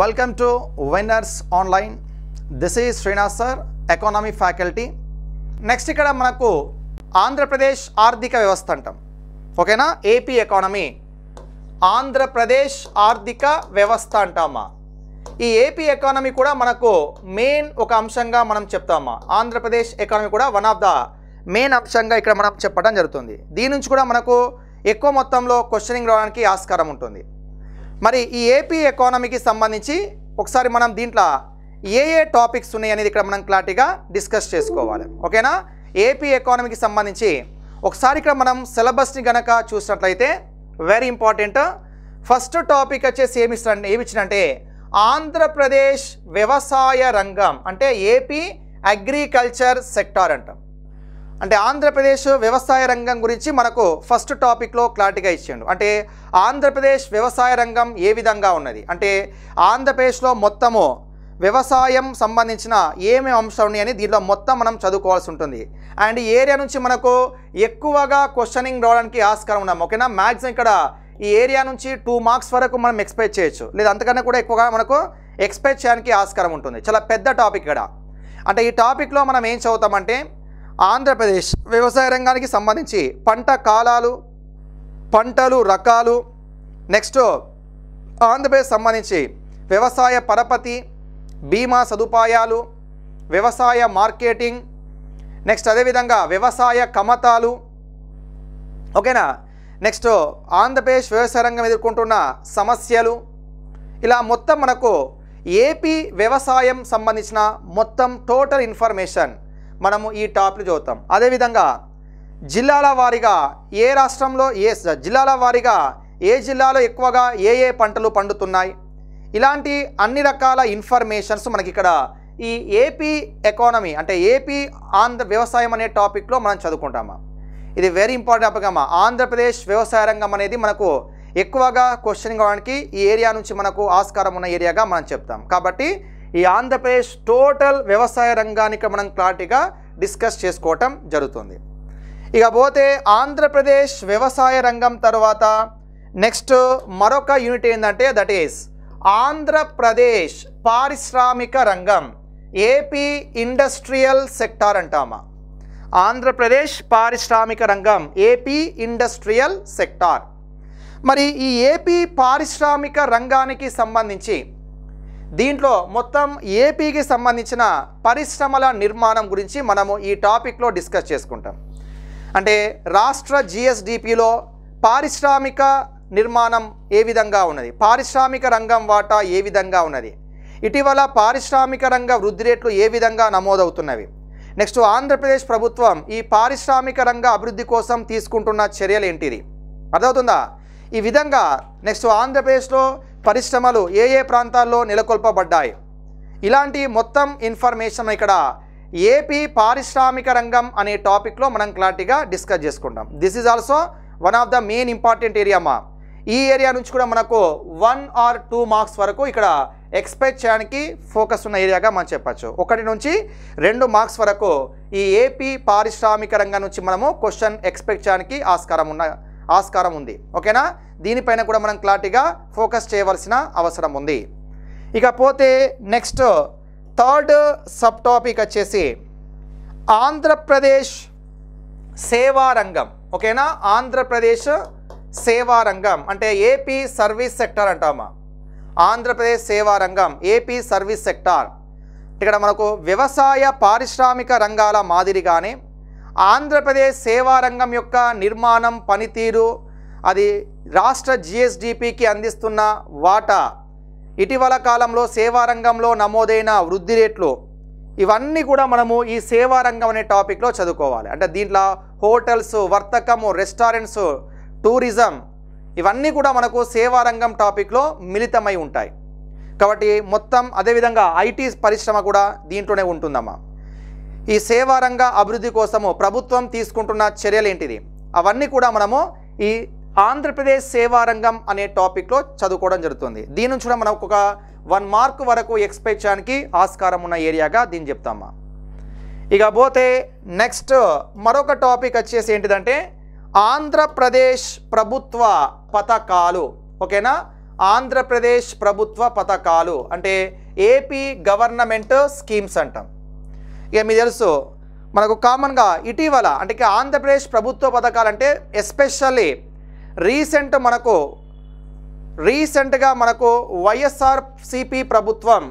welcome to Winners online this ఈ Srinivas sir economy faculty next ఇక్కడ మనకు ఆంధ్రప్రదేశ్ ఆర్థిక వ్యవస్థ అంటాం ఓకేనా ఏపీ ఎకానమీ ఆంధ్రప్రదేశ్ ఆర్థిక వ్యవస్థ అంటామా ఈ ఏపీ ఎకానమీ కూడా మనకు మెయిన్ ఒక అంశంగా మనం చెప్తామా ఆంధ్రప్రదేశ్ ఎకానమీ కూడా వన్ ఆఫ్ ద మెయిన్ అంశంగా ఇక్కడ మనం చెప్పడం జరుగుతుంది దీని నుంచి కూడా మనకు ఎక్కువ మొత్తంలో క్వశ్చనింగ్ రావడానికి ఆస్కారం ఉంటుంది మరి ఈ ఏపీ ఎకానమీకి సంబంధించి ఒకసారి మనం దీంట్లో ఏ ఏ టాపిక్స్ ఉన్నాయి అనేది ఇక్కడ మనం క్లారిటీగా డిస్కస్ చేసుకోవాలి ఓకేనా ఏపీ ఎకానమీకి సంబంధించి ఒకసారి ఇక్కడ మనం సిలబస్ని గనక చూసినట్లయితే వెరీ ఇంపార్టెంట్ ఫస్ట్ టాపిక్ వచ్చేసి ఏమి ఏమిచ్చిందంటే ఆంధ్రప్రదేశ్ వ్యవసాయ రంగం అంటే ఏపీ అగ్రికల్చర్ సెక్టార్ అంట అంటే ఆంధ్రప్రదేశ్ వ్యవసాయ రంగం గురించి మనకు ఫస్ట్ టాపిక్లో క్లారిటీగా ఇచ్చిండు అంటే ఆంధ్రప్రదేశ్ వ్యవసాయ రంగం ఏ విధంగా ఉన్నది అంటే ఆంధ్రప్రదేశ్లో మొత్తము వ్యవసాయం సంబంధించిన ఏమేమి అంశాలు ఉన్నాయని దీనిలో మొత్తం మనం చదువుకోవాల్సి ఉంటుంది అండ్ ఈ ఏరియా నుంచి మనకు ఎక్కువగా క్వశ్చనింగ్ రావడానికి ఆస్కారం ఉన్నాం ఓకేనా మ్యాక్సిమం ఇక్కడ ఈ ఏరియా నుంచి టూ మార్క్స్ వరకు మనం ఎక్స్పెక్ట్ చేయొచ్చు లేదా అంతకన్నా కూడా ఎక్కువగా మనకు ఎక్స్పెక్ట్ చేయడానికి ఆస్కారం ఉంటుంది చాలా పెద్ద టాపిక్ ఇక్కడ అంటే ఈ టాపిక్లో మనం ఏం చదువుతామంటే ఆంధ్రప్రదేశ్ వ్యవసాయ రంగానికి సంబంధించి పంట కాలాలు పంటలు రకాలు నెక్స్ట్ ఆంధ్రప్రదేశ్ సంబంధించి వ్యవసాయ పరపతి బీమా సదుపాయాలు వ్యవసాయ మార్కెటింగ్ నెక్స్ట్ అదేవిధంగా వ్యవసాయ కమతాలు ఓకేనా నెక్స్ట్ ఆంధ్రప్రదేశ్ వ్యవసాయ రంగం ఎదుర్కొంటున్న సమస్యలు ఇలా మొత్తం మనకు ఏపీ వ్యవసాయం సంబంధించిన మొత్తం టోటల్ ఇన్ఫర్మేషన్ మనము ఈ టాప్లు చూద్దాం అదేవిధంగా జిల్లాల వారీగా ఏ రాష్ట్రంలో ఏ జిల్లాల వారీగా ఏ జిల్లాలో ఎక్కువగా ఏ ఏ పంటలు పండుతున్నాయి ఇలాంటి అన్ని రకాల ఇన్ఫర్మేషన్స్ మనకి ఇక్కడ ఈ ఏపీ ఎకానమీ అంటే ఏపీ ఆంధ్ర వ్యవసాయం అనే టాపిక్లో మనం చదువుకుంటామా ఇది వెరీ ఇంపార్టెంట్ టాపిక్ అమ్మా ఆంధ్రప్రదేశ్ వ్యవసాయ రంగం అనేది మనకు ఎక్కువగా క్వశ్చన్ కావడానికి ఈ ఏరియా నుంచి మనకు ఆస్కారం ఉన్న ఏరియాగా మనం చెప్తాం కాబట్టి ఈ ఆంధ్రప్రదేశ్ టోటల్ వ్యవసాయ రంగానికి మనం క్లారిటీగా డిస్కస్ చేసుకోవటం జరుగుతుంది ఇక పోతే ఆంధ్రప్రదేశ్ వ్యవసాయ రంగం తర్వాత నెక్స్ట్ మరొక యూనిట్ ఏంటంటే దట్ ఈస్ ఆంధ్రప్రదేశ్ పారిశ్రామిక రంగం ఏపీ ఇండస్ట్రియల్ సెక్టార్ అంటామా ఆంధ్రప్రదేశ్ పారిశ్రామిక రంగం ఏపీ ఇండస్ట్రియల్ సెక్టార్ మరి ఈ ఏపీ పారిశ్రామిక రంగానికి సంబంధించి దీంట్లో మొత్తం ఏపీకి సంబంధించిన పరిశ్రమల నిర్మాణం గురించి మనము ఈ టాపిక్లో డిస్కస్ చేసుకుంటాం అంటే రాష్ట్ర జిఎస్డిపిలో పారిశ్రామిక నిర్మాణం ఏ విధంగా ఉన్నది పారిశ్రామిక రంగం వాటా ఏ విధంగా ఉన్నది ఇటీవల పారిశ్రామిక రంగ వృద్ధి రేట్లు ఏ విధంగా నమోదవుతున్నవి నెక్స్ట్ ఆంధ్రప్రదేశ్ ప్రభుత్వం ఈ పారిశ్రామిక రంగ అభివృద్ధి కోసం తీసుకుంటున్న చర్యలు ఏంటిది అర్థమవుతుందా ఈ విధంగా నెక్స్ట్ ఆంధ్రప్రదేశ్లో పరిశ్రమలు ఏ ఏ ప్రాంతాల్లో నెలకొల్పబడ్డాయి ఇలాంటి మొత్తం ఇన్ఫర్మేషన్ ఇక్కడ ఏపీ పారిశ్రామిక రంగం అనే టాపిక్లో మనం క్లారిటీగా డిస్కస్ చేసుకుంటాం this is also one of the main important area మా ఈ ఏరియా నుంచి కూడా మనకు వన్ ఆర్ టూ మార్క్స్ వరకు ఇక్కడ ఎక్స్పెక్ట్ చేయడానికి ఫోకస్ ఉన్న ఏరియాగా మనం చెప్పచ్చు ఒకటి నుంచి రెండు మార్క్స్ వరకు ఈ ఏపీ పారిశ్రామిక రంగం నుంచి మనము క్వశ్చన్ ఎక్స్పెక్ట్ చేయడానికి ఆస్కారం ఉన్న ఆస్కారం ఉంది ఓకేనా దీనిపైన కూడా మనం క్లారిటీగా ఫోకస్ చేయవలసిన అవసరం ఉంది ఇకపోతే నెక్స్ట్ థర్డ్ సబ్ టాపిక్ వచ్చేసి ఆంధ్రప్రదేశ్ సేవారంగం ఓకేనా ఆంధ్రప్రదేశ్ సేవారంగం అంటే ఏపీ సర్వీస్ సెక్టార్ అంటామా ఆంధ్రప్రదేశ్ సేవారంగం ఏపీ సర్వీస్ సెక్టార్ ఇక్కడ మనకు వ్యవసాయ పారిశ్రామిక రంగాల మాదిరిగానే ఆంధ్రప్రదేశ్ సేవారంగం యొక్క నిర్మాణం పనితీరు అది రాష్ట్ర జిఎస్డిపికి అందిస్తున్న వాటా ఇటీవల కాలంలో సేవారంగంలో నమోదైన వృద్ధి రేట్లు ఇవన్నీ కూడా మనము ఈ సేవారంగం అనే టాపిక్లో చదువుకోవాలి అంటే దీంట్లో హోటల్స్ వర్తకము రెస్టారెంట్స్ టూరిజం ఇవన్నీ కూడా మనకు సేవారంగం టాపిక్లో మిళితమై ఉంటాయి కాబట్టి మొత్తం అదేవిధంగా ఐటీ పరిశ్రమ కూడా దీంట్లోనే ఉంటుందమ్మా ఈ సేవారంగ అభివృద్ధి కోసము ప్రభుత్వం తీసుకుంటున్న చర్యలు ఏంటిది అవన్నీ కూడా మనము ఈ ఆంధ్రప్రదేశ్ సేవారంగం అనే టాపిక్లో చదువుకోవడం జరుగుతుంది దీని నుంచి కూడా మనకు ఒక వన్ మార్క్ వరకు ఎక్స్పెక్ట్ చేయడానికి ఆస్కారం ఉన్న ఏరియాగా దీన్ని చెప్తామా ఇక పోతే నెక్స్ట్ మరొక టాపిక్ వచ్చేసి ఏంటిదంటే ఆంధ్రప్రదేశ్ ప్రభుత్వ పథకాలు ఓకేనా ఆంధ్రప్రదేశ్ ప్రభుత్వ పథకాలు అంటే ఏపీ గవర్నమెంట్ స్కీమ్స్ అంటాం ఇక మీకు తెలుసు మనకు కామన్గా ఇటీవల అంటే ఆంధ్రప్రదేశ్ ప్రభుత్వ పథకాలు అంటే ఎస్పెషల్లీ రీసెంట్ మనకు రీసెంట్గా మనకు వైఎస్ఆర్ సిపి ప్రభుత్వం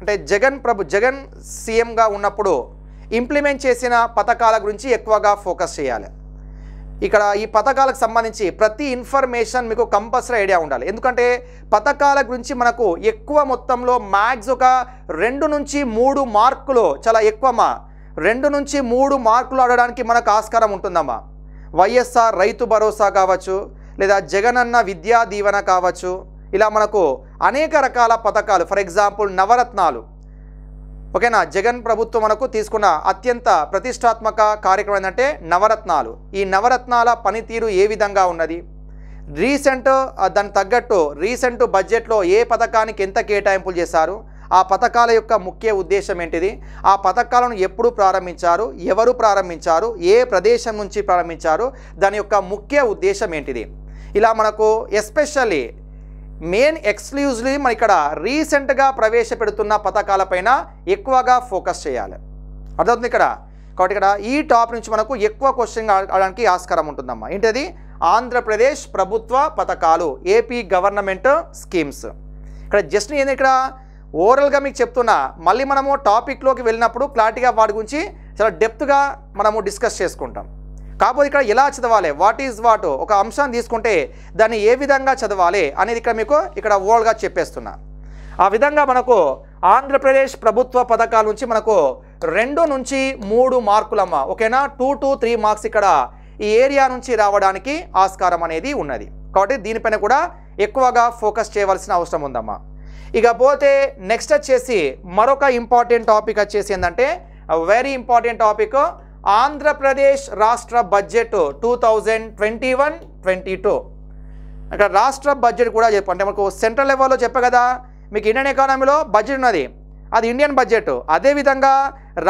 అంటే జగన్ ప్రభు జగన్ సీఎంగా ఉన్నప్పుడు ఇంప్లిమెంట్ చేసిన పథకాల గురించి ఎక్కువగా ఫోకస్ చేయాలి ఇక్కడ ఈ పథకాలకు సంబంధించి ప్రతి ఇన్ఫర్మేషన్ మీకు కంపల్సరీ ఐడియా ఉండాలి ఎందుకంటే పథకాల గురించి మనకు ఎక్కువ మొత్తంలో మ్యాథ్స్ ఒక రెండు నుంచి మూడు మార్కులు చాలా ఎక్కువమ్మా రెండు నుంచి మూడు మార్కులు ఆడడానికి మనకు ఆస్కారం ఉంటుందమ్మా వైఎస్ఆర్ రైతు భరోసా కావచ్చు లేదా జగనన్న విద్యా దీవెన కావచ్చు ఇలా మనకు అనేక రకాల పథకాలు ఫర్ ఎగ్జాంపుల్ నవరత్నాలు ఓకేనా జగన్ ప్రభుత్వం మనకు తీసుకున్న అత్యంత ప్రతిష్టాత్మక కార్యక్రమం ఏంటంటే నవరత్నాలు ఈ నవరత్నాల పనితీరు ఏ విధంగా ఉన్నది రీసెంట్ దానికి తగ్గట్టు రీసెంట్ బడ్జెట్లో ఏ పథకానికి ఎంత కేటాయింపులు చేశారు ఆ పథకాల యొక్క ముఖ్య ఉద్దేశం ఏంటిది ఆ పథకాలను ఎప్పుడు ప్రారంభించారు ఎవరు ప్రారంభించారు ఏ ప్రదేశం నుంచి ప్రారంభించారు దాని యొక్క ముఖ్య ఉద్దేశం ఏంటిది ఇలా మనకు ఎస్పెషల్లీ మెయిన్ ఎక్స్క్లూజ్లీ మన ఇక్కడ రీసెంట్గా ప్రవేశపెడుతున్న పథకాలపైన ఎక్కువగా ఫోకస్ చేయాలి అర్థమవుతుంది ఇక్కడ కాబట్టి ఇక్కడ ఈ టాప్ నుంచి మనకు ఎక్కువ క్వశ్చన్ ఆడడానికి ఆస్కారం ఉంటుందమ్మా ఏంటది ఆంధ్రప్రదేశ్ ప్రభుత్వ పథకాలు ఏపీ గవర్నమెంట్ స్కీమ్స్ ఇక్కడ జస్ట్ నేను ఇక్కడ ఓవరాల్గా మీకు చెప్తున్నా మళ్ళీ మనము టాపిక్లోకి వెళ్ళినప్పుడు క్లారిటీగా వాటి గురించి చాలా డెప్త్గా మనము డిస్కస్ చేసుకుంటాం కాకపోతే ఇక్కడ ఎలా చదవాలి వాట్ ఈజ్ వాట్ ఒక అంశాన్ని తీసుకుంటే దాన్ని ఏ విధంగా చదవాలి అనేది ఇక్కడ మీకు ఇక్కడ ఓల్డ్గా చెప్పేస్తున్నా ఆ విధంగా మనకు ఆంధ్రప్రదేశ్ ప్రభుత్వ పథకాల నుంచి మనకు రెండు నుంచి మూడు మార్కులమ్మ ఓకేనా టూ టు త్రీ మార్క్స్ ఇక్కడ ఈ ఏరియా నుంచి రావడానికి ఆస్కారం అనేది ఉన్నది కాబట్టి దీనిపైన కూడా ఎక్కువగా ఫోకస్ చేయవలసిన అవసరం ఉందమ్మా పోతే నెక్స్ట్ వచ్చేసి మరొక ఇంపార్టెంట్ టాపిక్ వచ్చేసి ఏంటంటే వెరీ ఇంపార్టెంట్ టాపిక్ ఆంధ్రప్రదేశ్ రాష్ట్ర budget two thousand twenty one twenty two అక్కడ రాష్ట్ర బడ్జెట్ కూడా చెప్పు అంటే మనకు సెంట్రల్ లెవెల్లో చెప్పే కదా మీకు ఇండియన్ ఎకానమీలో బడ్జెట్ ఉన్నది అది ఇండియన్ బడ్జెట్ అదేవిధంగా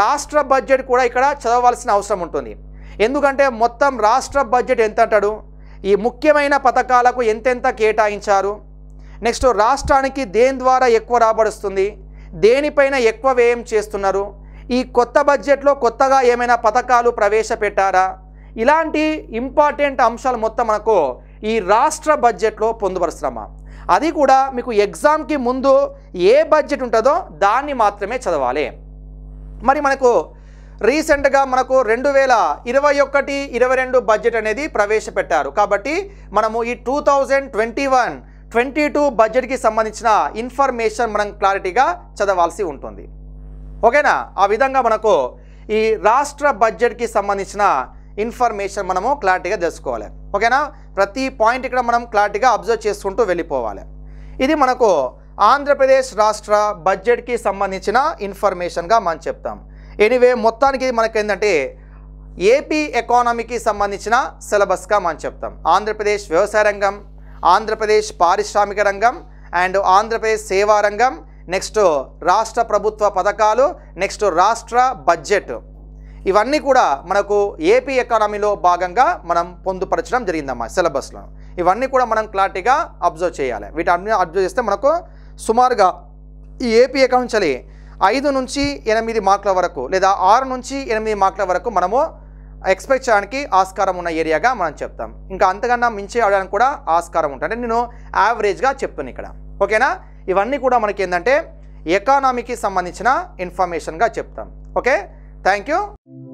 రాష్ట్ర బడ్జెట్ కూడా ఇక్కడ చదవాల్సిన అవసరం ఉంటుంది ఎందుకంటే మొత్తం రాష్ట్ర బడ్జెట్ ఎంత అంటాడు ఈ ముఖ్యమైన పథకాలకు ఎంతెంత కేటాయించారు నెక్స్ట్ రాష్ట్రానికి దేని ద్వారా ఎక్కువ రాబడి వస్తుంది దేనిపైన ఎక్కువ వ్యయం చేస్తున్నారు ఈ కొత్త బడ్జెట్లో కొత్తగా ఏమైనా పథకాలు ప్రవేశపెట్టారా ఇలాంటి ఇంపార్టెంట్ అంశాలు మొత్తం మనకు ఈ రాష్ట్ర బడ్జెట్లో పొందుపరుస్తున్నామా అది కూడా మీకు ఎగ్జామ్కి ముందు ఏ బడ్జెట్ ఉంటుందో దాన్ని మాత్రమే చదవాలి మరి మనకు రీసెంట్గా మనకు రెండు వేల ఇరవై ఒకటి ఇరవై రెండు బడ్జెట్ అనేది ప్రవేశపెట్టారు కాబట్టి మనము ఈ two thousand twenty one twenty two బడ్జెట్కి సంబంధించిన ఇన్ఫర్మేషన్ మనం క్లారిటీగా చదవాల్సి ఉంటుంది ఓకేనా ఆ విధంగా మనకు ఈ రాష్ట్ర బడ్జెట్కి సంబంధించిన ఇన్ఫర్మేషన్ మనము క్లారిటీగా తెలుసుకోవాలి ఓకేనా ప్రతి పాయింట్ ఇక్కడ మనం క్లారిటీగా అబ్జర్వ్ చేసుకుంటూ వెళ్ళిపోవాలి ఇది మనకు ఆంధ్రప్రదేశ్ రాష్ట్ర బడ్జెట్కి సంబంధించిన ఇన్ఫర్మేషన్గా మనం చెప్తాం ఎనీవే మొత్తానికి ఏంటంటే ఏపీ ఎకానమీకి సంబంధించిన సిలబస్గా మనం చెప్తాం ఆంధ్రప్రదేశ్ వ్యవసాయ రంగం ఆంధ్రప్రదేశ్ పారిశ్రామిక రంగం అండ్ ఆంధ్రప్రదేశ్ సేవా రంగం నెక్స్ట్ రాష్ట్ర ప్రభుత్వ పథకాలు నెక్స్ట్ రాష్ట్ర బడ్జెట్ ఇవన్నీ కూడా మనకు ఏపీ ఎకానమీలో భాగంగా మనం పొందుపరచడం జరిగిందమ్మా సిలబస్లో ఇవన్నీ కూడా మనం క్లారిటీగా అబ్జర్వ్ చేయాలి వీటన్ని అబ్జర్వ్ చేస్తే మనకు సుమారుగా ఈ ఏపీ ఎకానమీ చలి ఐదు నుంచి ఎనిమిది మార్కుల వరకు లేదా ఆరు నుంచి ఎనిమిది మార్కుల వరకు మనము ఎక్స్పెక్ట్ చేయడానికి ఆస్కారం ఉన్న ఏరియాగా మనం చెప్తాం ఇంకా అంతకన్నా మించి అవడానికి కూడా ఆస్కారం ఉంటుంది అంటే నేను యావరేజ్గా చెప్తాను ఇక్కడ ఓకేనా ఇవన్నీ కూడా మనకి ఏంటంటే ఎకానమీకి సంబంధించిన ఇన్ఫర్మేషన్గా చెప్తాం ఓకే థ్యాంక్ యూ